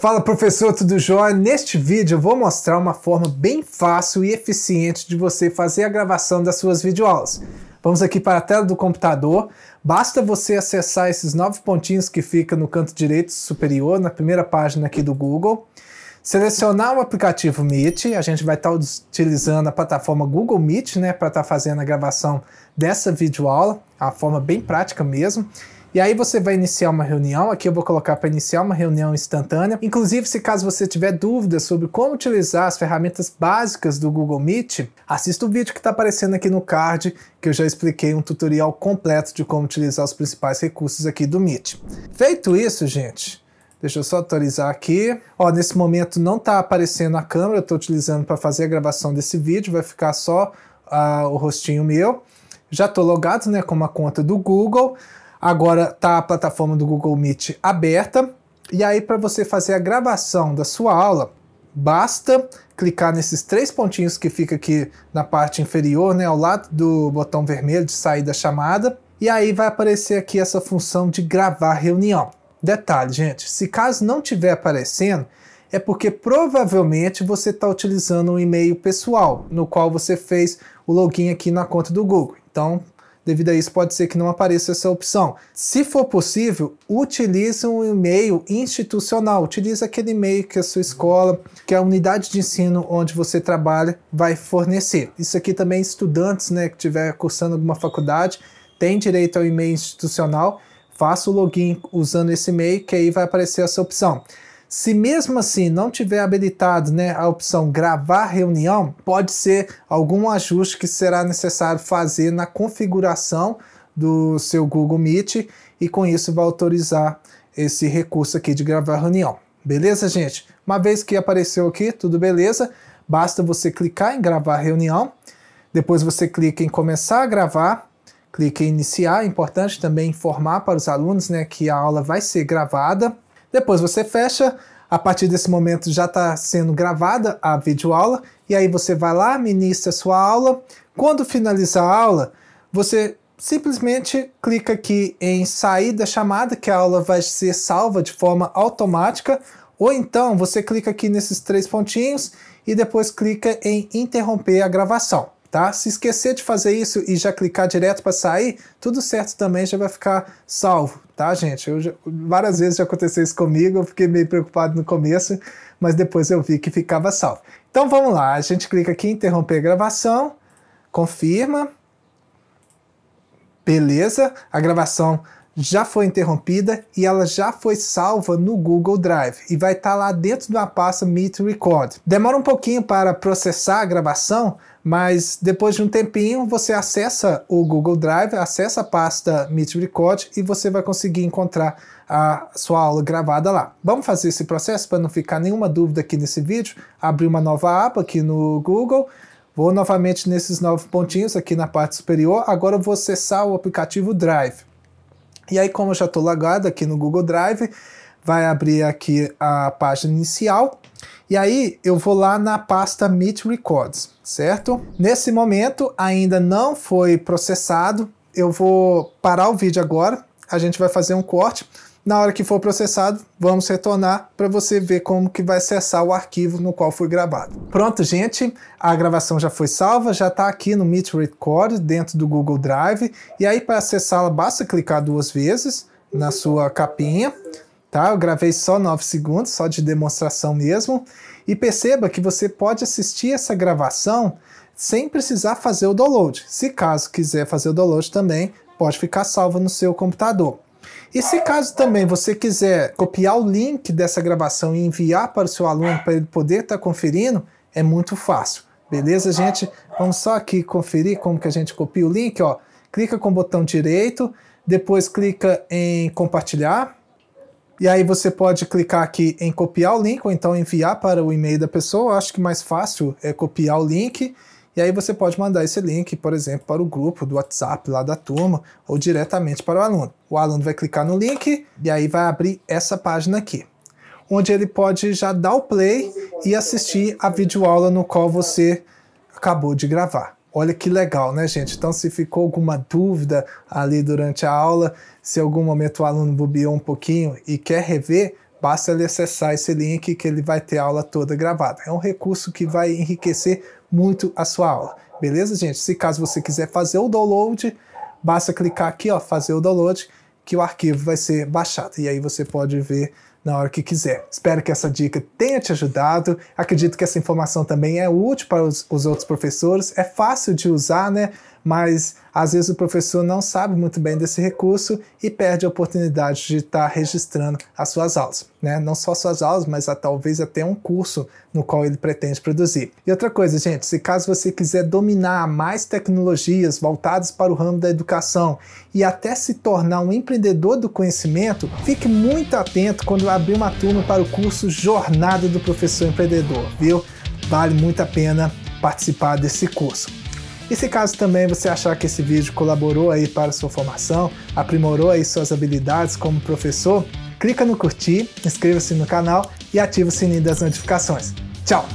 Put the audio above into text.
Fala professor, tudo jóia? Neste vídeo eu vou mostrar uma forma bem fácil e eficiente de você fazer a gravação das suas videoaulas. Vamos aqui para a tela do computador, basta você acessar esses nove pontinhos que fica no canto direito superior, na primeira página aqui do Google, selecionar o aplicativo Meet, a gente vai estar utilizando a plataforma Google Meet né, para estar fazendo a gravação dessa videoaula, a forma bem prática mesmo, e aí você vai iniciar uma reunião, aqui eu vou colocar para iniciar uma reunião instantânea. Inclusive, se caso você tiver dúvidas sobre como utilizar as ferramentas básicas do Google Meet, assista o vídeo que está aparecendo aqui no card, que eu já expliquei um tutorial completo de como utilizar os principais recursos aqui do Meet. Feito isso, gente, Deixa eu só atualizar aqui. Ó, nesse momento não está aparecendo a câmera, eu estou utilizando para fazer a gravação desse vídeo, vai ficar só uh, o rostinho meu. Já estou logado né, com uma conta do Google. Agora tá a plataforma do Google Meet aberta e aí para você fazer a gravação da sua aula, basta clicar nesses três pontinhos que fica aqui na parte inferior, né, ao lado do botão vermelho de sair da chamada, e aí vai aparecer aqui essa função de gravar reunião. Detalhe, gente, se caso não tiver aparecendo, é porque provavelmente você está utilizando um e-mail pessoal, no qual você fez o login aqui na conta do Google. Então, Devido a isso, pode ser que não apareça essa opção. Se for possível, utilize um e-mail institucional. Utilize aquele e-mail que a sua escola, que é a unidade de ensino onde você trabalha vai fornecer. Isso aqui também estudantes, né, que estiver cursando alguma faculdade, tem direito ao e-mail institucional. Faça o login usando esse e-mail que aí vai aparecer essa opção. Se mesmo assim não tiver habilitado né, a opção gravar reunião, pode ser algum ajuste que será necessário fazer na configuração do seu Google Meet e com isso vai autorizar esse recurso aqui de gravar reunião. Beleza, gente? Uma vez que apareceu aqui, tudo beleza? Basta você clicar em gravar reunião, depois você clica em começar a gravar, clica em iniciar, é importante também informar para os alunos né, que a aula vai ser gravada, depois você fecha, a partir desse momento já está sendo gravada a videoaula, e aí você vai lá, ministra sua aula. Quando finalizar a aula, você simplesmente clica aqui em sair da chamada, que a aula vai ser salva de forma automática, ou então você clica aqui nesses três pontinhos e depois clica em interromper a gravação tá? Se esquecer de fazer isso e já clicar direto para sair, tudo certo também já vai ficar salvo, tá, gente? Eu já, várias vezes já aconteceu isso comigo, eu fiquei meio preocupado no começo, mas depois eu vi que ficava salvo. Então vamos lá, a gente clica aqui em interromper a gravação, confirma. Beleza, a gravação já foi interrompida e ela já foi salva no Google Drive e vai estar tá lá dentro da pasta Meet Record. Demora um pouquinho para processar a gravação, mas depois de um tempinho você acessa o Google Drive, acessa a pasta Meet Record e você vai conseguir encontrar a sua aula gravada lá. Vamos fazer esse processo para não ficar nenhuma dúvida aqui nesse vídeo. Abrir uma nova aba aqui no Google. Vou novamente nesses nove pontinhos aqui na parte superior. Agora eu vou acessar o aplicativo Drive. E aí, como eu já estou logado aqui no Google Drive, vai abrir aqui a página inicial. E aí eu vou lá na pasta Meet Records, certo? Nesse momento ainda não foi processado. Eu vou parar o vídeo agora. A gente vai fazer um corte na hora que for processado, vamos retornar para você ver como que vai acessar o arquivo no qual foi gravado. Pronto, gente, a gravação já foi salva, já está aqui no Meet Record dentro do Google Drive. E aí para acessá-la basta clicar duas vezes na sua capinha, tá? Eu gravei só 9 segundos, só de demonstração mesmo. E perceba que você pode assistir essa gravação sem precisar fazer o download. Se caso quiser fazer o download também, pode ficar salva no seu computador. E se caso também você quiser copiar o link dessa gravação e enviar para o seu aluno para ele poder estar tá conferindo, é muito fácil. Beleza, gente? Vamos só aqui conferir como que a gente copia o link, ó. Clica com o botão direito, depois clica em compartilhar. E aí você pode clicar aqui em copiar o link ou então enviar para o e-mail da pessoa. Eu acho que mais fácil é copiar o link e aí você pode mandar esse link, por exemplo, para o grupo do WhatsApp lá da turma ou diretamente para o aluno. O aluno vai clicar no link e aí vai abrir essa página aqui, onde ele pode já dar o play e assistir a videoaula no qual você acabou de gravar. Olha que legal, né, gente? Então, se ficou alguma dúvida ali durante a aula, se algum momento o aluno bobeou um pouquinho e quer rever, Basta ele acessar esse link que ele vai ter a aula toda gravada. É um recurso que vai enriquecer muito a sua aula. Beleza, gente? Se caso você quiser fazer o download, basta clicar aqui, ó, fazer o download, que o arquivo vai ser baixado. E aí você pode ver na hora que quiser. Espero que essa dica tenha te ajudado. Acredito que essa informação também é útil para os, os outros professores. É fácil de usar, né? mas às vezes o professor não sabe muito bem desse recurso e perde a oportunidade de estar tá registrando as suas aulas, né? Não só suas aulas, mas a, talvez até um curso no qual ele pretende produzir. E outra coisa, gente, se caso você quiser dominar mais tecnologias voltadas para o ramo da educação e até se tornar um empreendedor do conhecimento, fique muito atento quando abrir uma turma para o curso Jornada do Professor Empreendedor, viu? Vale muito a pena participar desse curso. E se caso também você achar que esse vídeo colaborou aí para sua formação, aprimorou aí suas habilidades como professor, clica no curtir, inscreva-se no canal e ativa o sininho das notificações. Tchau!